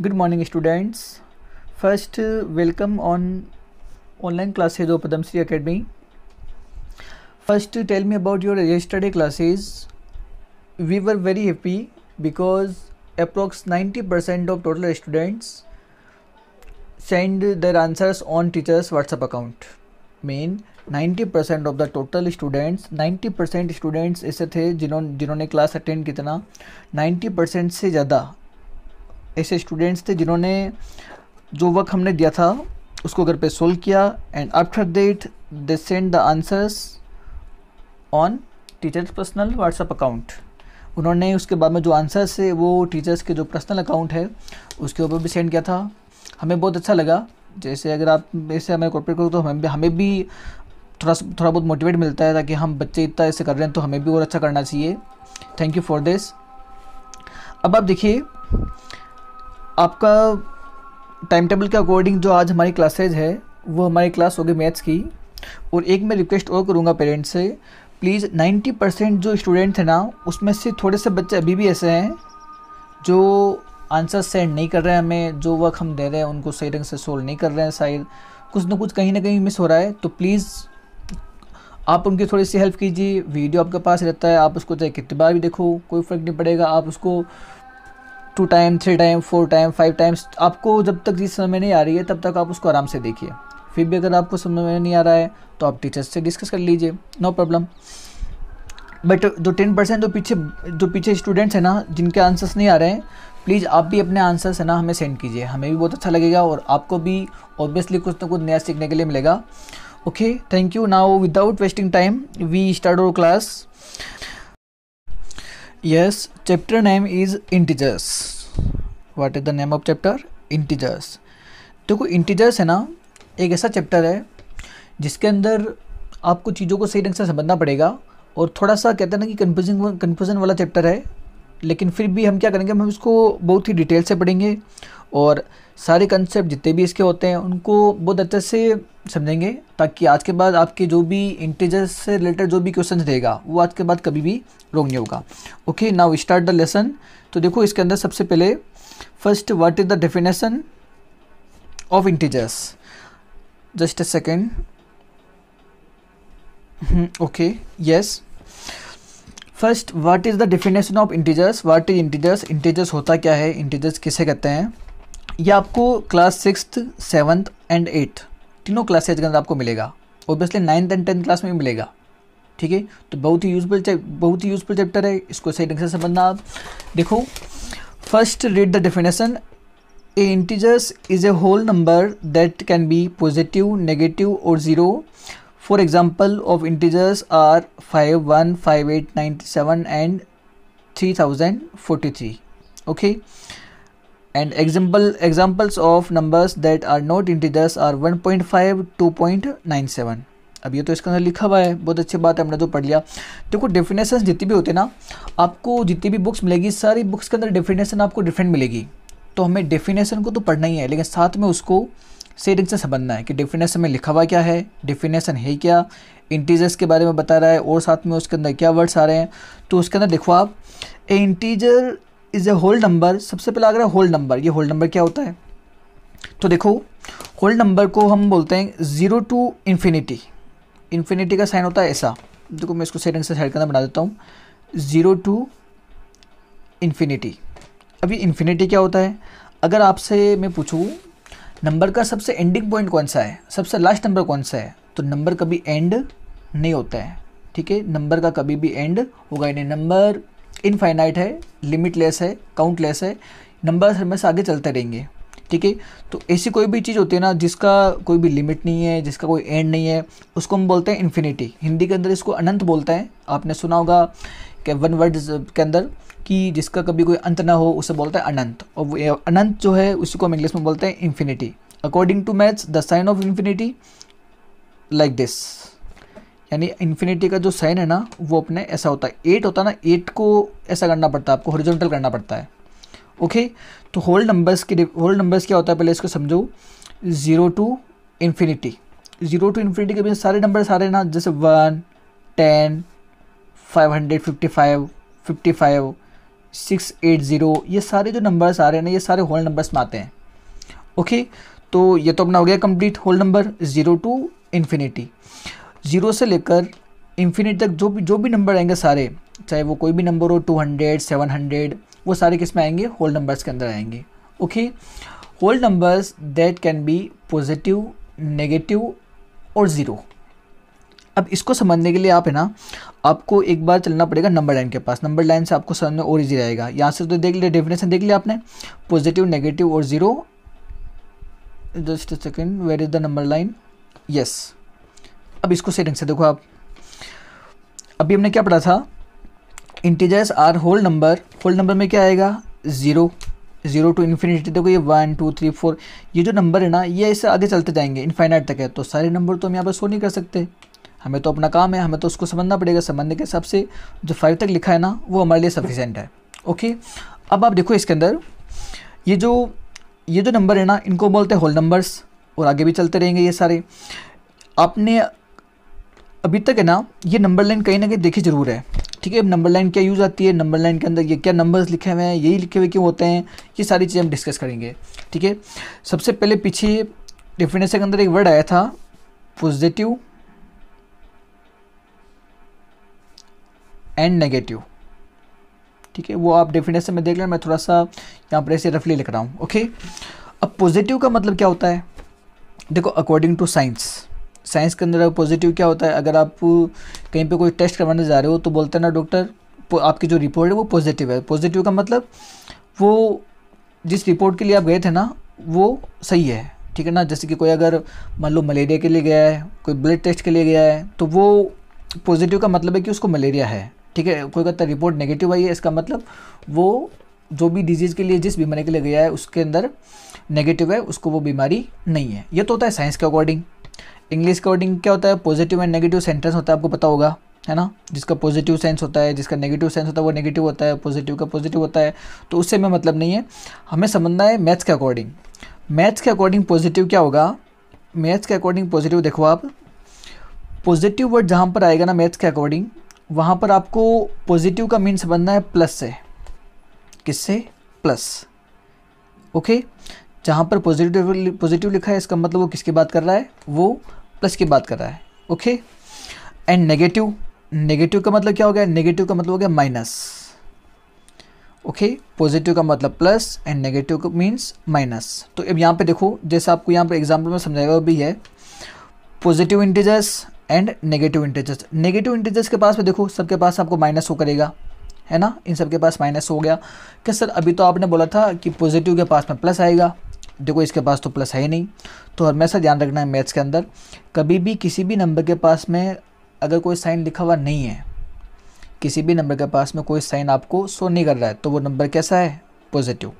good morning students first uh, welcome on online classes of padamsri academy first uh, tell me about your yesterday classes we were very happy because approx 90% of total students send their answers on teachers whatsapp account mean 90% of the total students 90% students ऐसे थे जिन्होंने जिन्होंने class attend कितना 90% से ज़्यादा ऐसे students थे जिन्होंने जो वर्क हमने दिया था उसको घर पे सोल्व किया and after that they send the answers on teachers personal WhatsApp account उन्होंने उसके बाद में जो आंसर्स थे वो टीचर्स के जो पर्सनल अकाउंट है उसके ऊपर भी सेंड किया था हमें बहुत अच्छा लगा जैसे अगर आप ऐसे हमें कॉपरेट करो तो हमें भी हमें भी थोड़ा थोड़ा बहुत मोटिवेट मिलता है ताकि हम बच्चे इतना ऐसे कर रहे हैं तो हमें भी और अच्छा करना चाहिए थैंक यू फॉर दिस अब आप देखिए आपका टाइम टेबल के अकॉर्डिंग जो आज हमारी क्लासेज है वो हमारी क्लास होगी मैथ्स की और एक मैं रिक्वेस्ट और करूँगा पेरेंट्स से प्लीज़ नाइन्टी परसेंट जो स्टूडेंट है ना उसमें से थोड़े से बच्चे अभी भी ऐसे हैं जो आंसर सेंड नहीं कर रहे हैं हमें जो वर्क हम दे रहे हैं उनको सही ढंग से सोल्व नहीं कर रहे हैं शायद कुछ ना कुछ कहीं ना कहीं मिस हो रहा है तो प्लीज़ आप उनकी थोड़ी सी हेल्प कीजिए वीडियो आपके पास रहता है आप उसको चाहे कितनी बार भी देखो कोई फ़र्क नहीं पड़ेगा आप उसको two time three time four time five times आपको जब तक जिस समय में नहीं आ रही है तब तक आप उसको आराम से देखिए फिर भी अगर आपको समझ में नहीं आ रहा है तो आप टीचर्स से डिस्कस कर लीजिए नो प्रॉब्लम बट जो टेन परसेंट जो पीछे जो पीछे स्टूडेंट्स हैं ना जिनके आंसर्स नहीं आ रहे हैं प्लीज़ आप भी अपने आंसर्स है ना हमें सेंड कीजिए हमें भी बहुत अच्छा लगेगा और आपको भी ऑब्वियसली कुछ ना कुछ नया सीखने के लिए मिलेगा okay thank you now without wasting time we start our class yes chapter name is integers what is the name of chapter integers देखो तो इंटीजर्स है ना एक ऐसा चैप्टर है जिसके अंदर आपको चीज़ों को सही ढंग से समझना पड़ेगा और थोड़ा सा कहते हैं ना कि कन्फ्यूजिंग कन्फ्यूज़न वाला चैप्टर है लेकिन फिर भी हम क्या करेंगे हम इसको बहुत ही डिटेल से पढ़ेंगे और सारे कंसेप्ट जितने भी इसके होते हैं उनको बहुत अच्छे से समझेंगे ताकि आज के बाद आपके जो भी इंटीजर्स से रिलेटेड जो भी क्वेश्चन रहेगा वो आज के बाद कभी भी रॉन्ग नहीं होगा okay now start the lesson तो देखो इसके अंदर सबसे पहले first what is the definition of integers just a second okay yes first what is the definition of integers what is integers integers होता क्या है इंटीजर्स किसे कहते हैं ये आपको class six seventh and eighth तीनों क्लासेज के अंदर आपको मिलेगा obviously ninth and tenth class में भी मिलेगा ठीक है तो बहुत ही यूजफुल बहुत ही यूजफुल चैप्टर है इसको सही ढंग से समझना आप देखो first read the definition a integers is a whole number that can be positive negative और zero for example of integers are five one five eight ninety seven and three thousand forty three okay and example examples of numbers that are not integers are one point five two point nine seven अब ये तो इसके अंदर लिखा हुआ है बहुत अच्छी बात है हमने तो पढ़ लिया देखो डेफिनेशन जितनी भी होते हैं ना आपको जितनी भी बुक्स मिलेगी सारी बुक्स के अंदर डेफिनेशन आपको डिफरेंट मिलेगी तो हमें डेफिनेशन को तो पढ़ना ही है लेकिन साथ में उसको से डिक्शन समझना है कि डेफिनेशन में लिखा हुआ क्या है डेफिनेशन है क्या इंटीजर्स के बारे में बता रहा है और साथ में उसके अंदर क्या वर्ड्स आ रहे हैं तो उसके अंदर देखो आप a integer is a whole number सबसे पहला आ होल नंबर ये होल नंबर क्या होता है तो देखो होल नंबर को हम बोलते हैं ज़ीरो टू इन्फिनिटी इन्फिनिटी का साइन होता है ऐसा देखो मैं इसको सेटिंग से साइड करना बना देता हूँ ज़ीरो टू इन्फिनिटी अभी इन्फिनिटी क्या होता है अगर आपसे मैं पूछूँ नंबर का सबसे एंडिंग पॉइंट कौन सा है सबसे लास्ट नंबर कौन सा है तो नंबर कभी एंड नहीं होता है ठीक है नंबर का कभी भी एंड होगा ही नहीं नंबर इनफाइनाइट है लिमिटलेस है काउंटलेस है नंबर हमेशा आगे चलते रहेंगे ठीक है तो ऐसी कोई भी चीज़ होती है ना जिसका कोई भी लिमिट नहीं है जिसका कोई एंड नहीं है उसको हम बोलते हैं इन्फिनिटी हिंदी के अंदर इसको अनंत बोलते हैं आपने सुना होगा कि वन वर्ड के अंदर कि जिसका कभी कोई अंत ना हो उसे बोलते हैं अनंत और अनंत जो है उसी को हम इंग्लिश में बोलते हैं infinity according to maths the sign of infinity like this यानी इन्फिनिटी का जो साइन है ना वो अपने ऐसा होता है एट होता है ना एट को ऐसा करना पड़ता है आपको हॉरिजॉन्टल करना पड़ता है ओके तो होल नंबर्स के होल नंबर्स क्या होता है पहले इसको समझो zero to infinity zero to infinity के बीच सारे नंबर सारे ना जैसे one ten five hundred fifty five fifty five six eight zero ये सारे जो नंबर्स आ रहे हैं ना ये सारे होल नंबर्स में आते हैं ओके तो ये तो अपना हो गया complete whole number zero to infinity zero से लेकर इन्फिनिट तक जो भी जो भी नंबर आएंगे सारे चाहे वो कोई भी नंबर हो टू हंड्रेड सेवन हंड्रेड वो सारे किस में आएंगे होल नंबर्स के अंदर आएंगे okay whole numbers that can be positive negative और ज़ीरो अब इसको समझने के लिए आप है ना आपको एक बार चलना पड़ेगा नंबर लाइन के पास नंबर लाइन से आपको समझ और इजी रहेगा यहाँ से तो देख लिया डेफिनेशन देख लिया आपने पॉजिटिव नेगेटिव और zero just second where is the number line yes अब इसको सेटिंग से देखो आप अभी हमने क्या पढ़ा था integers are whole number whole number में क्या आएगा ज़ीरो जीरो टू इन्फिनिटी देखो ये वन टू थ्री फोर ये जो नंबर है ना ये इससे आगे चलते जाएंगे इनफाइनाइट तक है तो सारे नंबर तो हम यहाँ पर शो नहीं कर सकते हमें तो अपना काम है हमें तो उसको समझना पड़ेगा समझने के हिसाब से जो फाइव तक लिखा है ना वो हमारे लिए सफिशेंट है ओके अब आप देखो इसके अंदर ये जो ये जो नंबर है ना इनको बोलते हैं होल नंबर्स और आगे भी चलते रहेंगे ये सारे आपने अभी तक है ना ये नंबर लाइन कहीं ना कहीं देखी जरूर है ठीक है नंबर लाइन क्या यूज़ आती है नंबर लाइन के अंदर ये क्या नंबर्स लिखे हुए हैं यही लिखे हुए क्यों होते हैं ये सारी चीज़ें हम डिस्कस करेंगे ठीक है सबसे पहले पीछे डिफिनेशन के अंदर एक वर्ड आया था पॉजिटिव एंड नेगेटिव ठीक है वो आप डेफिनेशन में देख लें मैं थोड़ा सा यहाँ पर ऐसे रफली लिख रहा हूँ ओके अब पॉजिटिव का मतलब क्या होता है देखो अकॉर्डिंग टू साइंस साइंस के अंदर पॉजिटिव क्या होता है अगर आप कहीं पे कोई टेस्ट करवाने जा रहे हो तो बोलते हैं ना डॉक्टर आपकी जो रिपोर्ट है वो पॉजिटिव है पॉजिटिव का मतलब वो जिस रिपोर्ट के लिए आप गए थे ना वो सही है ठीक है ना जैसे कि कोई अगर मान लो मलेरिया के लिए गया है कोई ब्लड टेस्ट के लिए गया है तो वो पॉजिटिव का मतलब है कि उसको मलेरिया है ठीक है कोई कहता है रिपोर्ट नेगेटिव आई है इसका मतलब वो जो भी डिजीज़ के लिए जिस बीमारी के लिए गया है उसके अंदर नेगेटिव है उसको वो बीमारी नहीं है ये तो होता है साइंस के अकॉर्डिंग इंग्लिश के अकॉर्डिंग क्या होता है पॉजिटिव एंड नेगेटिव सेंटेंस होता है आपको पता होगा है ना जिसका पॉजिटिव सेंस होता है जिसका नेगेटिव सेंस होता है वो नेगेटिव होता है पॉजिटिव का पॉजिटिव होता है तो उससे हमें मतलब नहीं है हमें समझना है मैथ्स के अकॉर्डिंग मैथ्स के अकॉर्डिंग पॉजिटिव क्या होगा मैथ्स के अकॉर्डिंग पॉजिटिव देखो आप पॉजिटिव वर्ड जहाँ पर आएगा ना मैथ्स के अकॉर्डिंग वहाँ पर आपको पॉजिटिव का मीन्स बनना है प्लस से किससे प्लस ओके जहाँ पर पॉजिटिव पॉजिटिव लिखा है इसका मतलब वो किसकी बात कर रहा है वो प्लस की बात कर रहा है ओके एंड नेगेटिव नेगेटिव का मतलब क्या हो गया नेगेटिव का मतलब हो गया माइनस ओके पॉजिटिव का मतलब प्लस एंड नेगेटिव का मीन्स माइनस तो अब यहाँ पे देखो जैसे आपको यहाँ पर एग्जाम्पल में समझाया हुआ भी है positive integers and negative integers negative integers के पास में देखो सबके पास आपको माइनस हो करेगा है ना इन सबके पास माइनस हो गया कि सर अभी तो आपने बोला था कि पॉजिटिव के पास में प्लस आएगा देखो इसके पास तो प्लस है ही नहीं तो हमेशा ध्यान रखना है मैथ्स के अंदर कभी भी किसी भी नंबर के पास में अगर कोई साइन लिखा हुआ नहीं है किसी भी नंबर के पास में कोई साइन आपको शो नहीं कर रहा है तो वो नंबर कैसा है पॉजिटिव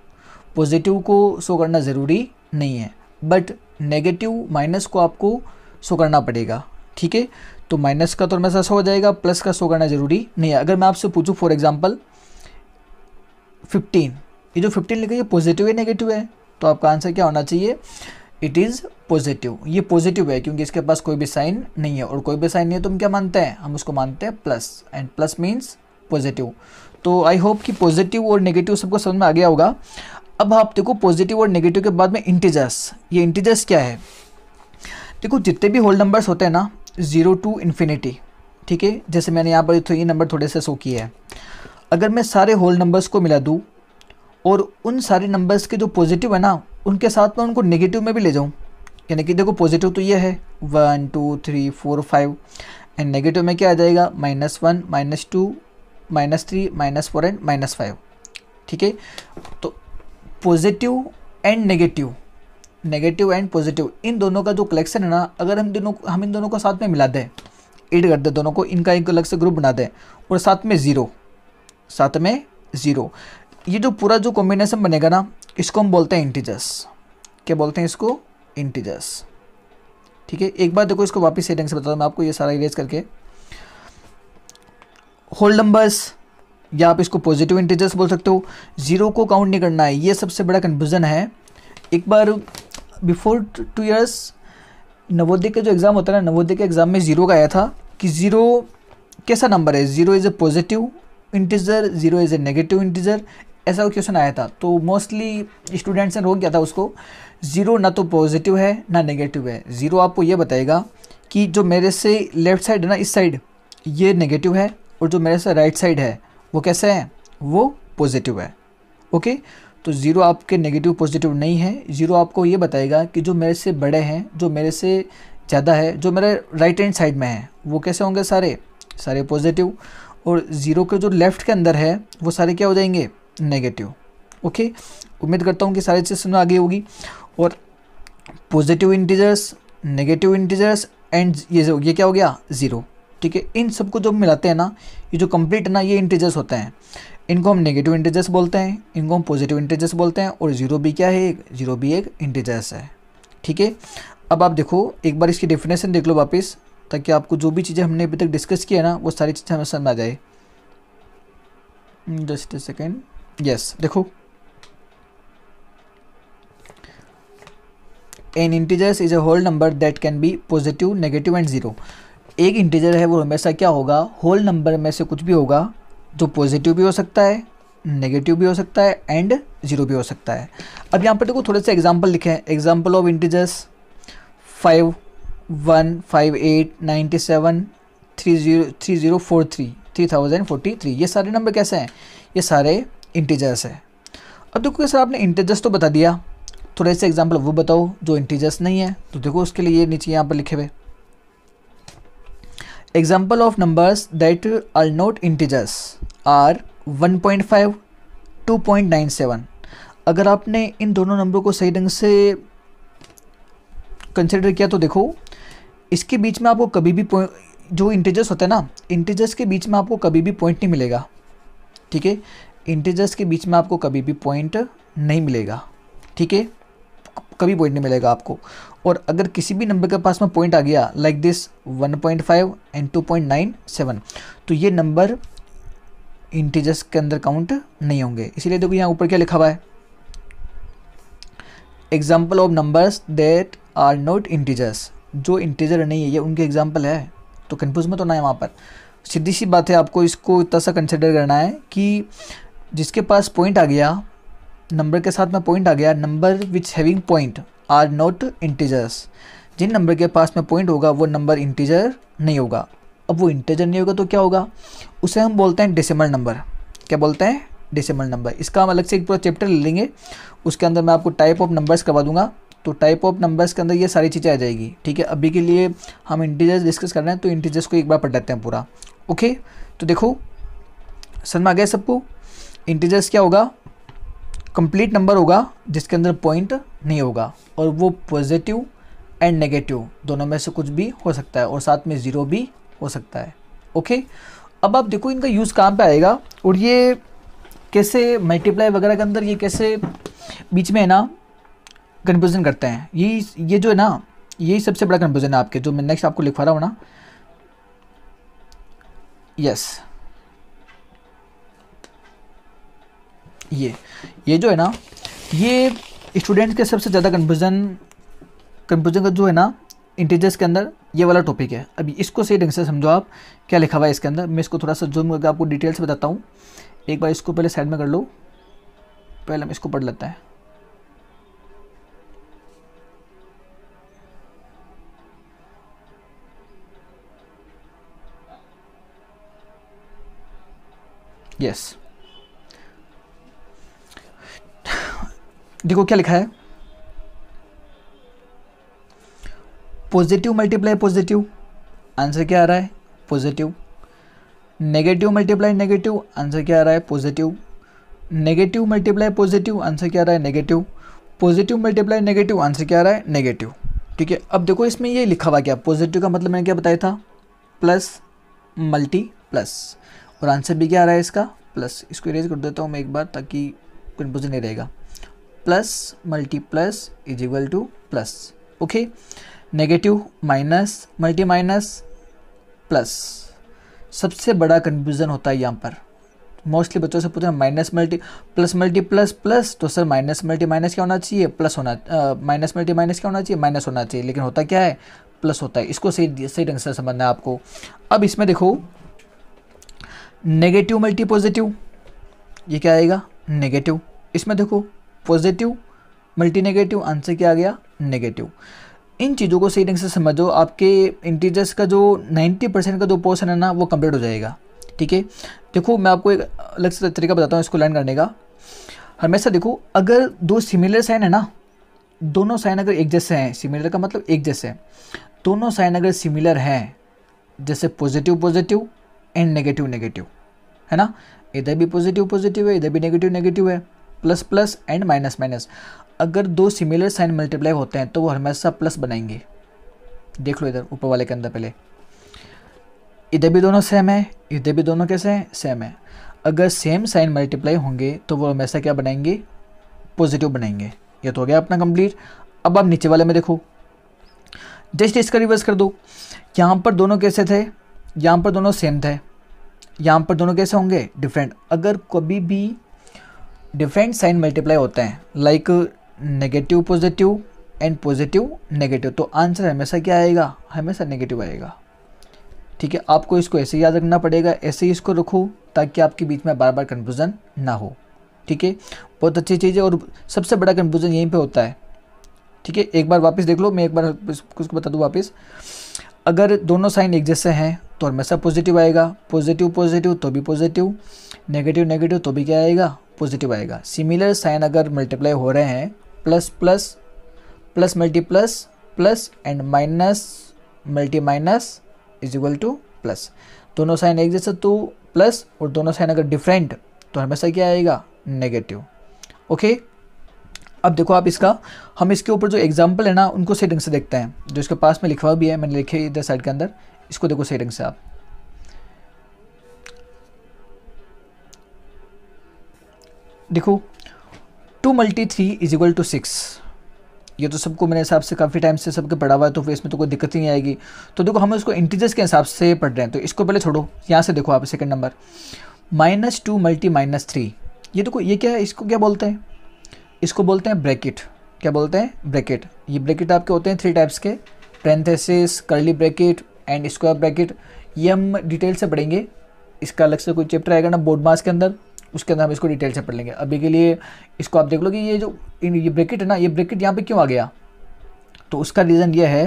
पॉजिटिव को शो करना ज़रूरी नहीं है बट नेगेटिव माइनस को आपको शो करना पड़ेगा ठीक है तो माइनस का तो हमेशा शो हो जाएगा प्लस का शो करना जरूरी नहीं है अगर मैं आपसे पूछूँ फॉर एग्जाम्पल फिफ्टीन ये जो फिफ्टीन लिखा है ये पॉजिटिव है नेगेटिव है तो आपका आंसर क्या होना चाहिए इट इज़ पॉजिटिव ये पॉजिटिव है क्योंकि इसके पास कोई भी साइन नहीं है और कोई भी साइन नहीं है तो हम क्या मानते हैं हम उसको मानते हैं plus and plus means positive तो आई होप कि पॉजिटिव और नेगेटिव सबको समझ में आ गया होगा अब आप देखो पॉजिटिव और नेगेटिव के बाद में इंटीजर्स ये इंटीजर्स क्या है देखो जितने भी होल नंबर्स होते हैं ना ज़ीरो टू इन्फिनिटी ठीक है जैसे मैंने यहाँ पर तो ये नंबर थोड़े से शो किए हैं अगर मैं सारे होल नंबर्स को मिला दूँ और उन सारे नंबर्स के जो पॉजिटिव है ना उनके साथ मैं उनको नेगेटिव में भी ले जाऊँ यानी कि देखो पॉजिटिव तो ये है one two three four five and negative में क्या आ जाएगा minus one minus two minus three minus four and minus five ठीक है तो positive and negative negative and positive इन दोनों का जो कलेक्शन है ना अगर हम दोनों हम इन दोनों को साथ में मिला दें एड कर दें दोनों को इनका एक अलग से ग्रुप बना दें और साथ में ज़ीरो साथ में ज़ीरो ये जो पूरा जो कॉम्बिनेशन बनेगा ना इसको हम बोलते हैं इंटीजर्स क्या बोलते हैं इसको इंटीजर्स ठीक है एक बार देखो इसको वापस से ढंग से बता दूँ मैं आपको ये सारा इरेज करके होल नंबर्स या आप इसको पॉजिटिव इंटीजर्स बोल सकते हो जीरो को काउंट नहीं करना है ये सबसे बड़ा कन्फ्यूज़न है एक बार बिफोर टू ईयर्स नवोदय का जो एग्ज़ाम होता है ना नवोदय के एग्ज़ाम में ज़ीरो का आया था कि ज़ीरो कैसा नंबर है zero is a positive integer zero is a negative integer ऐसा क्वेश्चन आया था तो मोस्टली स्टूडेंट्स ने रोक गया था उसको ज़ीरो ना तो पॉजिटिव है ना नेगेटिव है ज़ीरो आपको ये बताएगा कि जो मेरे से लेफ़्ट साइड है ना इस साइड ये नेगेटिव है और जो मेरे से राइट साइड है वो कैसे है वो पॉजिटिव है ओके तो ज़ीरो आपके नेगेटिव पॉजिटिव नहीं है ज़ीरो आपको ये बताएगा कि जो मेरे से बड़े हैं जो मेरे से ज़्यादा है जो मेरे राइट हैंड साइड में है वो कैसे होंगे सारे सारे पॉजिटिव और ज़ीरो के जो लेफ़्ट के अंदर है वो सारे क्या हो जाएंगे नेगेटिव ओके उम्मीद करता हूँ कि सारी चीज़ सुन आगे होगी और positive integers negative integers and ये ये क्या हो गया ज़ीरो ठीक है इन सबको जब मिलाते हैं ना ये जो कंप्लीट है ना ये इंटीजर्स होते हैं इनको हम नेगेटिव इंटीजर्स बोलते हैं इनको हम पॉजिटिव इंटीजर्स बोलते हैं और जीरो भी क्या है एक जीरो भी एक इंटीजर्स है ठीक है अब आप देखो एक बार इसकी डेफिनेशन देख लो वापस ताकि आपको जो भी चीज़ें हमने अभी तक डिस्कस किया ना वो सारी चीज़ें हमें समझ आ जाए जस्ट ए सेकेंड यस देखो an integers is a whole number that can be positive negative and zero एक इंटीजर है वो हमेशा क्या होगा होल नंबर में से कुछ भी होगा जो तो पॉजिटिव भी हो सकता है नेगेटिव भी हो सकता है एंड जीरो भी हो सकता है अब यहाँ पर देखो थोड़े से एग्जाम्पल लिखे हैं example of integers five one five eight ninety seven three zero three zero four three three thousand forty three ये सारे नंबर कैसे हैं ये सारे इंटीजर्स हैं अब देखो सर आपने इंटीजर्स तो बता दिया थोड़े से एग्जाम्पल वो बताओ जो इंटीजर्स नहीं है तो देखो उसके लिए ये नीचे यहाँ पर लिखे हुए Example of numbers that are not integers are 1.5, 2.97. अगर आपने इन दोनों नंबरों को सही ढंग से कंसिडर किया तो देखो इसके बीच में आपको कभी भी जो इंटीजर्स होते हैं ना इंटीजर्स के बीच में आपको कभी भी पॉइंट नहीं मिलेगा ठीक है इंटीजर्स के बीच में आपको कभी भी पॉइंट नहीं मिलेगा ठीक है कभी पॉइंट नहीं मिलेगा आपको और अगर किसी भी नंबर के पास में पॉइंट आ गया लाइक दिस 1.5 एंड 2.97 तो ये नंबर इंटीजर्स के अंदर काउंट नहीं होंगे इसीलिए देखो यहाँ ऊपर क्या लिखा हुआ है example of numbers that are not integers जो इंटीजर नहीं है ये उनके एग्जाम्पल है तो कन्फ्यूज में तो होना है वहाँ पर सीधी सी बात है आपको इसको इतना सा कंसिडर करना है कि जिसके पास पॉइंट आ गया नंबर के साथ में पॉइंट आ गया number which having point are not integers जिन नंबर के पास में पॉइंट होगा वो नंबर इंटीजर नहीं होगा अब वो इंटीजर नहीं होगा तो क्या होगा उसे हम बोलते हैं डेसिमल नंबर क्या बोलते हैं डेसिमल नंबर इसका हम अलग से एक पूरा चैप्टर ले लेंगे उसके अंदर मैं आपको टाइप ऑफ नंबर्स करवा दूंगा तो टाइप ऑफ नंबर्स के अंदर ये सारी चीज़ें आ जाएगी ठीक है अभी के लिए हम इंटीजर्स डिस्कस कर रहे हैं तो इंटीजर्स को एक बार पढ़ लेते हैं पूरा ओके तो देखो सर में आ गया सबको इंटीजर्स क्या होगा कंप्लीट नंबर होगा जिसके अंदर पॉइंट नहीं होगा और वो पॉजिटिव एंड नेगेटिव दोनों में से कुछ भी हो सकता है और साथ में ज़ीरो भी हो सकता है ओके अब आप देखो इनका यूज़ कहाँ पे आएगा और ये कैसे मल्टीप्लाई वगैरह के अंदर ये कैसे बीच में है ना कन्फ्यूज़न करते हैं ये ये जो है ना यही सबसे बड़ा कन्फ्यूज़न है आपके जो मैं नेक्स्ट आपको लिखवा रहा हूँ ना यस ये ये जो है ना ये स्टूडेंट के सबसे ज़्यादा कन्फ्यूज़न कन्फ्यूज़न का जो है ना इंटीजर्स के अंदर ये वाला टॉपिक है अभी इसको सही ढंग से समझो आप क्या लिखा हुआ है इसके अंदर मैं इसको थोड़ा सा जूम करके आपको डिटेल से बताता हूँ एक बार इसको पहले साइड में कर लो पहले हम इसको पढ़ लेते हैं यस yes. देखो क्या लिखा है पॉजिटिव मल्टीप्लाई पॉजिटिव आंसर क्या आ रहा है positive negative multiply negative answer क्या आ रहा है positive negative multiply positive answer क्या आ रहा है negative positive multiply negative answer क्या आ रहा है नेगेटिव ठीक है अब देखो इसमें ये लिखा हुआ क्या पॉजिटिव का मतलब मैंने क्या बताया था प्लस मल्टी प्लस और आंसर भी क्या आ रहा है इसका प्लस इसको इरेज कर देता हूँ मैं एक बार ताकि कन्फ्यूजन नहीं रहेगा plus multi plus is equal to plus okay negative minus multi minus plus सबसे बड़ा कन्फ्यूज़न होता है यहाँ पर मोस्टली बच्चों से पूछते हैं minus multi plus multi plus plus तो सर माइनस मल्टी माइनस क्या होना चाहिए प्लस होना माइनस मल्टी माइनस क्या होना चाहिए माइनस होना चाहिए लेकिन होता क्या है प्लस होता है इसको सही सही ढंग से समझना है आपको अब इसमें देखो नेगेटिव मल्टी पॉजिटिव ये क्या आएगा नेगेटिव इसमें देखो पॉजिटिव मल्टी नेगेटिव आंसर क्या आ गया नेगेटिव इन चीज़ों को सही ढंग से समझो आपके इंटीजर्स का जो 90 परसेंट का जो पोर्सन है ना वो कंप्लीट हो जाएगा ठीक है देखो मैं आपको एक अलग से तरीका बताता हूँ इसको लर्न करने का हमेशा देखो अगर दो सिमिलर साइन है ना दोनों साइन अगर एक जैसे हैं सिमिलर का मतलब एक जैसे हैं दोनों साइन अगर सिमिलर हैं जैसे positive positive and negative negative है ना इधर भी पॉजिटिव पॉजिटिव है इधर भी नेगेटिव नेगेटिव है plus plus and minus minus अगर दो सिमिलर साइन मल्टीप्लाई होते हैं तो वो हमेशा प्लस बनाएंगे देख लो इधर ऊपर वाले के अंदर पहले इधर भी दोनों सेम है इधर भी दोनों कैसे हैं सेम है अगर सेम साइन मल्टीप्लाई होंगे तो वो हमेशा क्या बनाएंगे पॉजिटिव बनाएंगे ये तो हो गया अपना कंप्लीट अब आप नीचे वाले में देखो जस्ट इसका रिवर्स कर दो यहाँ पर दोनों कैसे थे यहाँ पर दोनों सेम थे यहाँ पर दोनों कैसे होंगे डिफरेंट अगर कभी भी डिफरेंट साइन मल्टीप्लाई होते हैं like negative positive and positive negative तो आंसर हमेशा क्या आएगा हमेशा नेगेटिव आएगा ठीक है आपको इसको ऐसे याद रखना पड़ेगा ऐसे ही इसको रखो ताकि आपके बीच में बार बार कन्फ्यूज़न ना हो ठीक है बहुत अच्छी चीज़ है और सबसे बड़ा कन्फ्यूज़न यहीं पे होता है ठीक है एक बार वापस देख लो मैं एक बार कुछ बता दूँ वापस अगर दोनों साइन एक जैसे हैं तो हमेशा पॉजिटिव आएगा पॉजिटिव पॉजिटिव तो भी पॉजिटिव नेगेटिव नेगेटिव तो भी क्या आएगा पॉजिटिव आएगा सिमिलर साइन अगर मल्टीप्लाई हो रहे हैं plus plus plus multi plus plus and minus multi minus is equal to plus दोनों साइन एक जैसे तो प्लस और दोनों साइन अगर डिफरेंट तो हमेशा क्या आएगा नेगेटिव ओके okay? अब देखो आप इसका हम इसके ऊपर जो एग्जाम्पल है ना उनको सही ढंग से देखते हैं जो इसके पास में लिखवा हुआ भी है मैंने लिखे इधर साइड के अंदर इसको देखो सही ढंग से आप देखो two multi three is equal to six ये तो सबको मेरे हिसाब से काफ़ी टाइम से सबके पढ़ा हुआ है तो फिर इसमें तो कोई दिक्कत ही नहीं आएगी तो देखो हम इसको इंटीजर्स के हिसाब से पढ़ रहे हैं तो इसको पहले छोड़ो यहाँ से देखो आप second number minus two multi minus three ये देखो ये क्या है इसको क्या बोलते हैं इसको बोलते हैं ब्रैकेट क्या बोलते हैं ब्रैकेट ये ब्रैकेट आपके होते हैं थ्री टाइप्स के parenthesis curly bracket and square bracket ये हम डिटेल से पढ़ेंगे इसका अलग से कोई चैप्टर आएगा ना बोर्ड मास के अंदर उसके अंदर हम इसको डिटेल से पढ़ लेंगे अभी के लिए इसको आप देख लो कि ये जो ये ब्रैकेट है ना ये ब्रैकेट यहाँ पे क्यों आ गया तो उसका रीज़न ये है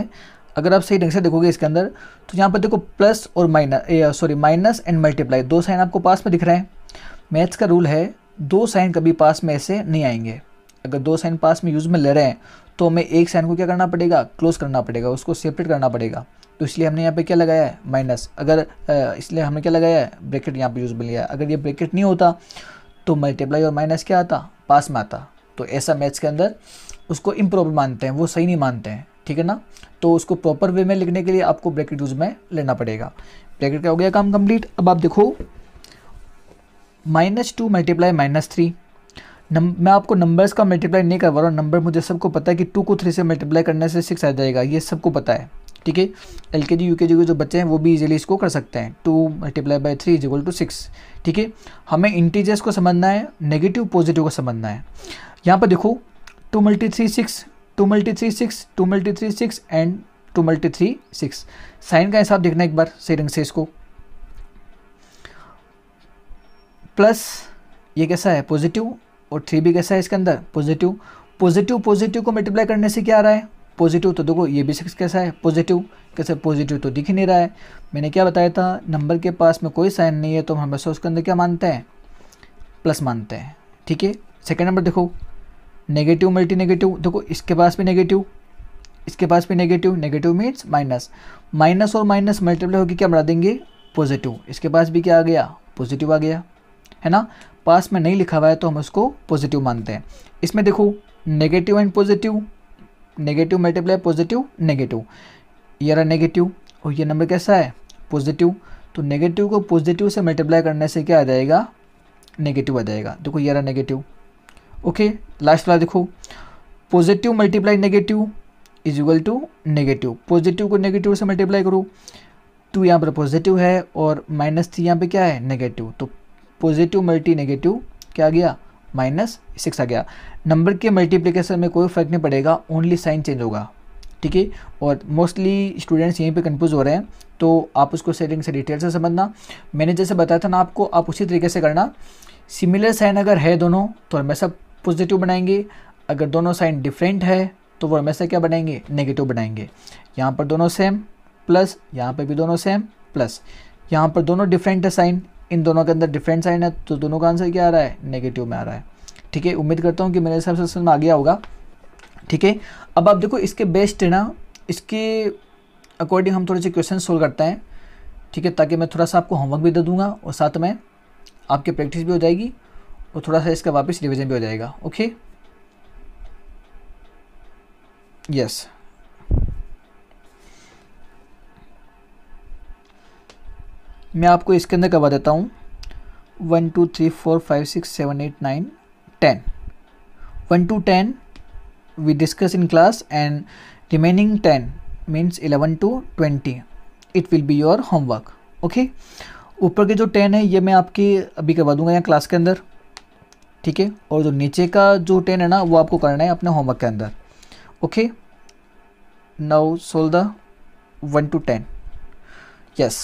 अगर आप सही ढंग से देखोगे इसके अंदर तो यहाँ पर देखो प्लस और minus sorry minus and multiply दो साइन आपको पास में दिख रहे हैं मैथ्स का रूल है दो साइन कभी पास में ऐसे नहीं आएंगे अगर दो साइन पास में यूज़ में ले रहे हैं तो हमें एक साइन को क्या करना पड़ेगा क्लोज करना पड़ेगा उसको सेपरेट करना पड़ेगा तो इसलिए हमने यहाँ पे क्या लगाया है माइनस अगर इसलिए हमने क्या लगाया है ब्रैकेट यहाँ पे यूज़ में लिया अगर ये ब्रैकेट नहीं होता तो मल्टीप्लाई और माइनस क्या आता पास में आता तो ऐसा मैथ्स के अंदर उसको इम्प्रॉपर मानते हैं वो सही नहीं मानते हैं ठीक है ना तो उसको प्रॉपर वे में लिखने के लिए आपको ब्रैकेट यूज़ में लेना पड़ेगा ब्रैकेट का हो गया काम कंप्लीट अब आप देखो minus two multiply minus three नम मैं आपको नंबर्स का मल्टीप्लाई नहीं करवा रहा हूँ नंबर मुझे सबको पता है कि टू को थ्री से मल्टीप्लाई करने से सिक्स आ जाएगा ये सबको पता है ठीक है एल के जी यू के जी के जो बच्चे हैं वो भी इजीली इसको कर सकते हैं two multiply by three is equal to six ठीक है हमें इंटीजर्स को समझना है नेगेटिव पॉजिटिव को समझना है यहाँ पर देखो two multi three six two multi three six two multi three six and two multi three six sign का हिसाब देखना एक बार सही रंग से इसको प्लस ये कैसा है पॉजिटिव और थ्री भी कैसा है इसके अंदर पॉजिटिव पॉजिटिव पॉजिटिव को मल्टीप्लाई करने से क्या आ रहा है पॉजिटिव तो देखो ये भी सिक्स कैसा है पॉजिटिव कैसे पॉजिटिव तो दिख ही नहीं रहा है मैंने क्या बताया था नंबर के पास में कोई साइन नहीं है तो हम हमेशा उसके अंदर क्या मानते हैं प्लस मानते हैं ठीक है सेकेंड नंबर देखो नेगेटिव मल्टी नेगेटिव देखो इसके पास भी नेगेटिव इसके पास भी negative negative means minus minus और माइनस मल्टीप्लाई होकर क्या बढ़ा देंगे पॉजिटिव इसके पास भी क्या आ गया पॉजिटिव आ गया है ना पास में नहीं लिखा हुआ है तो हम उसको पॉजिटिव मानते हैं इसमें देखो negative and positive negative multiply positive negative ये रहा नेगेटिव और ये नंबर कैसा है पॉजिटिव तो नेगेटिव को पॉजिटिव से मल्टीप्लाई करने से क्या आ जाएगा नेगेटिव आ जाएगा देखो ये रहा नेगेटिव ओके लास्ट वाला देखो positive multiply negative is equal to negative positive को नेगेटिव से मल्टीप्लाई करो टू यहाँ पर पॉजिटिव है और माइनस थ्री यहाँ पे क्या है नेगेटिव तो पॉजिटिव मल्टी नेगेटिव क्या आ गया माइनस सिक्स आ गया नंबर के मल्टीप्लीकेशन में कोई फर्क नहीं पड़ेगा ओनली साइन चेंज होगा ठीक है और मोस्टली स्टूडेंट्स यहीं पे कंफ्यूज हो रहे हैं तो आप उसको सेटिंग से डिटेल से समझना मैंने जैसे बताया था ना आपको आप उसी तरीके से करना सिमिलर साइन अगर है दोनों तो हमेशा पॉजिटिव बनाएंगे अगर दोनों साइन डिफरेंट है तो वो हमेशा क्या बनाएंगे नेगेटिव बनाएंगे यहाँ पर दोनों सेम प्लस यहाँ पर भी दोनों सेम प्लस यहाँ पर दोनों डिफरेंट है साइन इन दोनों के अंदर डिफरेंट साइन है तो दोनों का आंसर क्या आ रहा है नेगेटिव में आ रहा है ठीक है उम्मीद करता हूँ कि मेरे हिसाब से समझ में आ गया होगा ठीक है अब आप देखो इसके बेस्ट ना इसके अकॉर्डिंग हम थोड़े से क्वेश्चन सोल्व करते हैं ठीक है ताकि मैं थोड़ा सा आपको होमवर्क भी दे दूँगा और साथ में आपकी प्रैक्टिस भी हो जाएगी और थोड़ा सा इसका वापस रिविज़न भी हो जाएगा ओके यस yes. मैं आपको इसके अंदर करवा देता हूँ one two three four five six seven eight nine ten one to ten we discuss in class and remaining ten means eleven to twenty it will be your homework okay ऊपर के जो टेन है ये मैं आपकी अभी करवा दूंगा यहाँ क्लास के अंदर ठीक है और जो नीचे का जो टेन है ना वो आपको करना है अपने होमवर्क के अंदर okay now solve the one to ten yes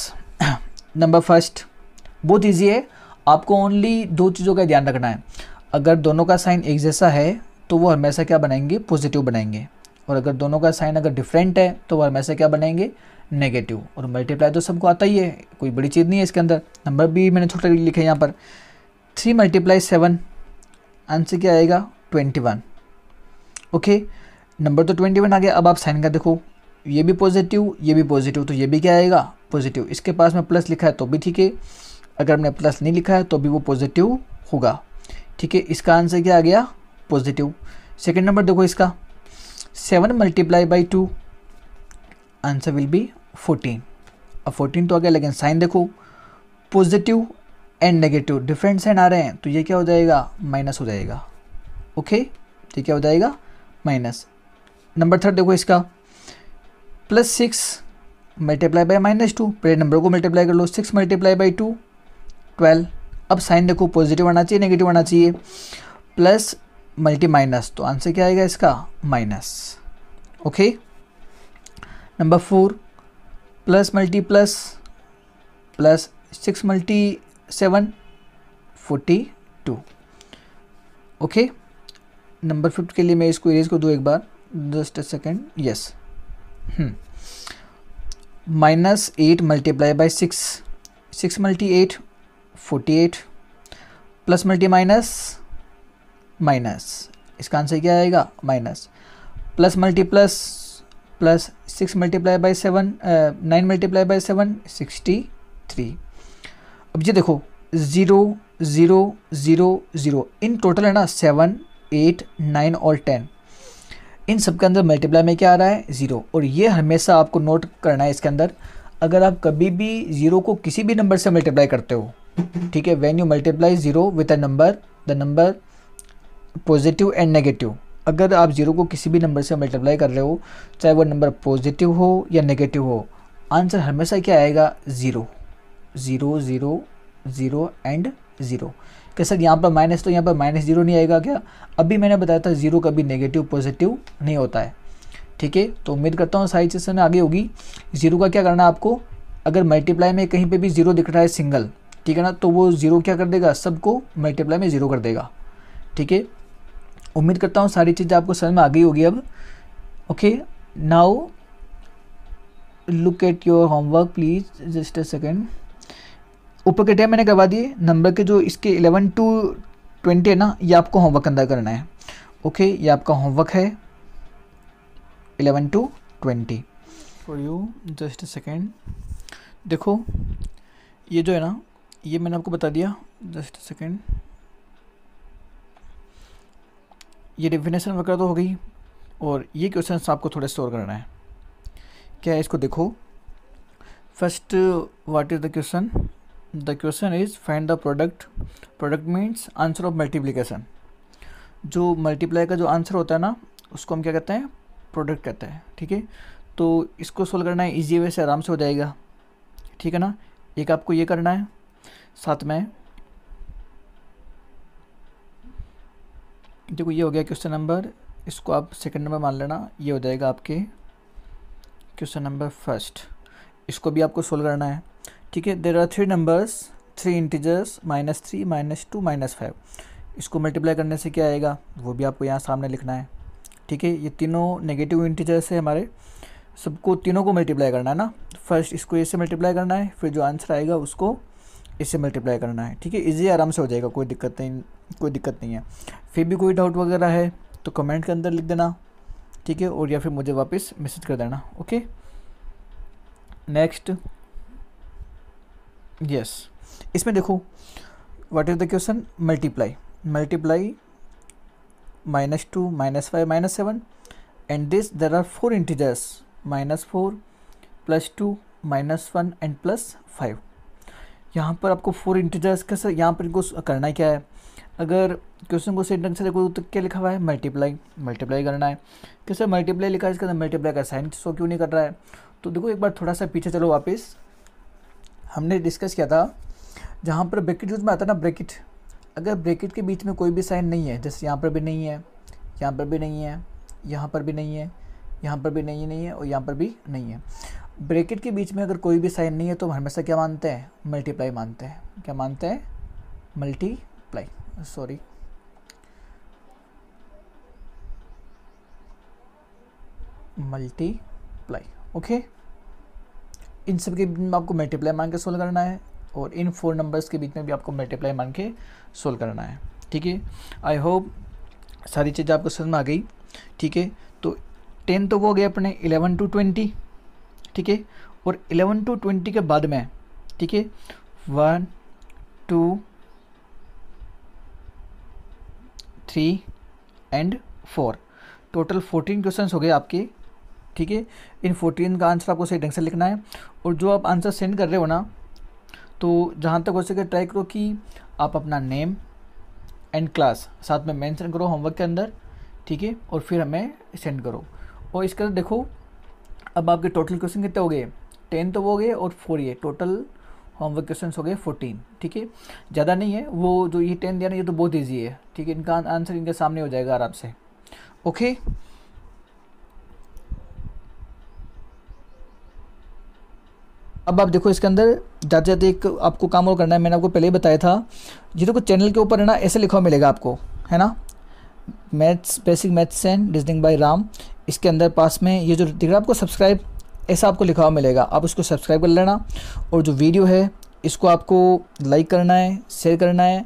number first बहुत ईजी है आपको ओनली दो चीज़ों का ध्यान रखना है अगर दोनों का साइन एक जैसा है तो वो हमेशा क्या बनाएंगे पॉजिटिव बनाएंगे और अगर दोनों का साइन अगर डिफरेंट है तो वो हमेशा क्या बनाएंगे नेगेटिव और मल्टीप्लाई तो सबको आता ही है कोई बड़ी चीज़ नहीं है इसके अंदर नंबर भी मैंने छोटा लिखा है यहाँ पर थ्री मल्टीप्लाई सेवन आंसर क्या आएगा ट्वेंटी वन ओके नंबर तो ट्वेंटी वन आ गया अब आप साइन का देखो ये भी पॉजिटिव ये भी पॉजिटिव तो ये भी क्या आएगा पॉजिटिव इसके पास में प्लस लिखा है तो भी ठीक है अगर हमने प्लस नहीं लिखा है तो भी वो पॉजिटिव होगा ठीक है इसका आंसर क्या आ गया पॉजिटिव सेकेंड नंबर देखो इसका seven multiply by two answer will be fourteen अब फोर्टीन तो आ गया लेकिन साइन देखो positive and negative different sign आ रहे हैं तो ये क्या हो जाएगा माइनस हो जाएगा ओके ये क्या हो जाएगा माइनस नंबर थर्ड देखो इसका plus six multiply by minus two पहले नंबर को मल्टीप्लाई कर लो six multiply by two twelve अब साइन देखो पॉजिटिव आना चाहिए नेगेटिव आना चाहिए प्लस मल्टी माइनस तो आंसर क्या आएगा इसका minus okay number four plus multi plus plus six multi seven forty two okay number fifth के लिए मैं इसको इरेज कर दूँ एक बार just a second yes hmm minus eight multiply by six six multi eight forty eight plus multi minus minus इसका answer क्या आएगा minus plus multi plus plus six multiply by seven nine multiply by seven sixty three अब ये देखो zero zero zero zero in total है ना seven eight nine और ten इन सब के अंदर मल्टीप्लाई में क्या आ रहा है ज़ीरो और ये हमेशा आपको नोट करना है इसके अंदर अगर आप कभी भी ज़ीरो को किसी भी नंबर से मल्टीप्लाई करते हो ठीक है when you multiply zero with a number the number positive and negative अगर आप ज़ीरो को किसी भी नंबर से मल्टीप्लाई कर रहे हो चाहे वो नंबर पॉजिटिव हो या नेगेटिव हो आंसर हमेशा क्या आएगा zero zero zero zero and zero कि सर यहाँ पर माइनस तो यहाँ पर माइनस जीरो नहीं आएगा क्या अभी मैंने बताया था जीरो कभी नेगेटिव पॉजिटिव नहीं होता है ठीक है तो उम्मीद करता हूँ सारी चीज़ें आगे होगी जीरो का क्या करना है आपको अगर मल्टीप्लाई में कहीं पे भी जीरो दिख रहा है सिंगल ठीक है ना तो वो जीरो क्या कर देगा सबको मल्टीप्लाई में जीरो कर देगा ठीक है उम्मीद करता हूँ सारी चीज़ें आपको समझ में आ गई होगी अब okay now look at your homework please just a second ऊपर के टाइम मैंने करवा दिए नंबर के जो इसके एलेवन टू ट्वेंटी है ना ये आपको होमवर्क अंदर करना है ओके ये आपका होमवर्क है eleven to twenty for you just second देखो ये जो है ना ये मैंने आपको बता दिया जस्ट सेकेंड ये डेफिनेशन वगैरह तो हो गई और ये क्वेश्चन आपको थोड़े स्टोर करना है क्या है इसको देखो first what is the question the question is find the product product means answer of multiplication जो मल्टीप्लाई का जो आंसर होता है ना उसको हम क्या कहते हैं प्रोडक्ट कहते हैं ठीक है तो इसको सोल्व करना है ईजी वे से आराम से हो जाएगा ठीक है ना एक आपको ये करना है साथ में देखो ये हो गया क्वेश्चन नंबर इसको आप सेकंड नंबर मान लेना ये हो जाएगा आपके क्वेश्चन नंबर फर्स्ट इसको भी आपको सोल्व करना है ठीक है there are three numbers three integers minus three minus two minus five इसको मल्टीप्लाई करने से क्या आएगा वो भी आपको यहाँ सामने लिखना है ठीक है ये तीनों नेगेटिव इंटीजर्स है हमारे सबको तीनों को मल्टीप्लाई करना है ना फर्स्ट इसको इससे मल्टीप्लाई करना है फिर जो आंसर आएगा उसको इससे मल्टीप्लाई करना है ठीक है इजी आराम से हो जाएगा कोई दिक्कत नहीं कोई दिक्कत नहीं है फिर भी कोई डाउट वगैरह है तो कमेंट के अंदर लिख देना ठीक है और या फिर मुझे वापस मैसेज कर देना ओके नेक्स्ट यस इसमें देखो what is the question multiply multiply minus two minus five minus seven and this there are four integers minus four plus two minus one and plus five यहाँ पर आपको four integers का sir यहाँ पर इनको करना क्या है अगर क्वेश्चन को सही ढंग से देखो तो क्या लिखा हुआ है मल्टीप्लाई मल्टीप्लाई करना है कैसे मल्टीप्लाई लिखा है इसके अंदर मल्टीप्लाई का साइन सो क्यों नहीं कर रहा है तो देखो एक बार थोड़ा सा पीछे चलो वापस हमने डिस्कस किया था जहाँ पर ब्रेकिट यूज में आता है ना ब्रेकिट अगर ब्रेकिट के बीच में कोई भी साइन नहीं है जैसे यहाँ पर भी नहीं है यहाँ पर भी नहीं है यहाँ पर भी नहीं है यहाँ पर भी नहीं है नहीं है और यहाँ पर भी नहीं है ब्रेकिट के बीच में अगर कोई भी साइन नहीं है तो हम हमेशा क्या मानते हैं मल्टीप्लाई मानते हैं क्या मानते हैं मल्टीप्लाई सॉरी मल्टीप्लाई ओके इन सब के बीच में आपको मल्टीप्लाई मान के सोल्व करना है और इन फोर नंबर्स के बीच में भी आपको मल्टीप्लाई मान के सोल्व करना है ठीक है आई होप सारी चीज़ें आपको समझ में आ गई ठीक है तो टेन तो वो हो गए अपने इलेवन टू ट्वेंटी ठीक है और इलेवन टू ट्वेंटी के बाद में ठीक है one two three and four total fourteen question हो गए आपके ठीक है इन फोर्टीन का आंसर आपको सही ढंग से लिखना है और जो आप आंसर सेंड कर रहे हो ना तो जहाँ तक हो सके ट्राई करो कि आप अपना नेम एंड क्लास साथ में मेंशन करो होमवर्क के अंदर ठीक है और फिर हमें सेंड करो और इसके अंदर देखो अब आपके टोटल क्वेश्चन कितने हो गए टेन तो हो गए और फोर ये टोटल होमवर्क क्वेश्चन हो गए फोर्टीन ठीक है ज़्यादा नहीं है वो जो ये टेन दिया ना ये तो बहुत ईजी है ठीक है इनका आंसर इनके सामने हो जाएगा आराम से ओके अब आप देखो इसके अंदर जाते जाते एक आपको काम और करना है मैंने आपको पहले ही बताया था ये देखो चैनल के ऊपर है ना ऐसे लिखा मिलेगा आपको है ना maths basic maths and reasoning by Ram इसके अंदर पास में ये जो दिख रहा है आपको सब्सक्राइब ऐसा आपको लिखा हुआ मिलेगा आप उसको सब्सक्राइब कर लेना और जो वीडियो है इसको आपको लाइक करना है शेयर करना है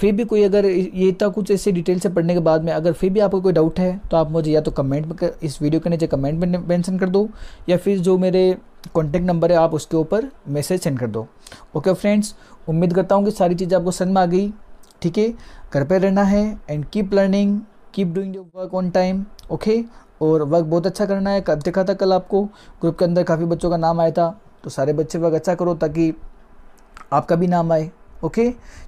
फिर भी कोई अगर ये इतना कुछ ऐसे डिटेल से पढ़ने के बाद में अगर फिर भी आपको कोई डाउट है तो आप मुझे या तो कमेंट इस वीडियो के नीचे कमेंट में मैंशन कर दो या फिर जो मेरे कॉन्टैक्ट नंबर है आप उसके ऊपर मैसेज सेंड कर दो ओके फ्रेंड्स उम्मीद करता हूँ कि सारी चीज़ें आपको समझ में आ गई ठीक है घर पर रहना है and keep learning keep doing your work on time okay और वर्क बहुत अच्छा करना है कब देखा था कल आपको ग्रुप के अंदर काफ़ी बच्चों का नाम आया था तो सारे बच्चे वर्क अच्छा करो ताकि आपका भी नाम आए ओके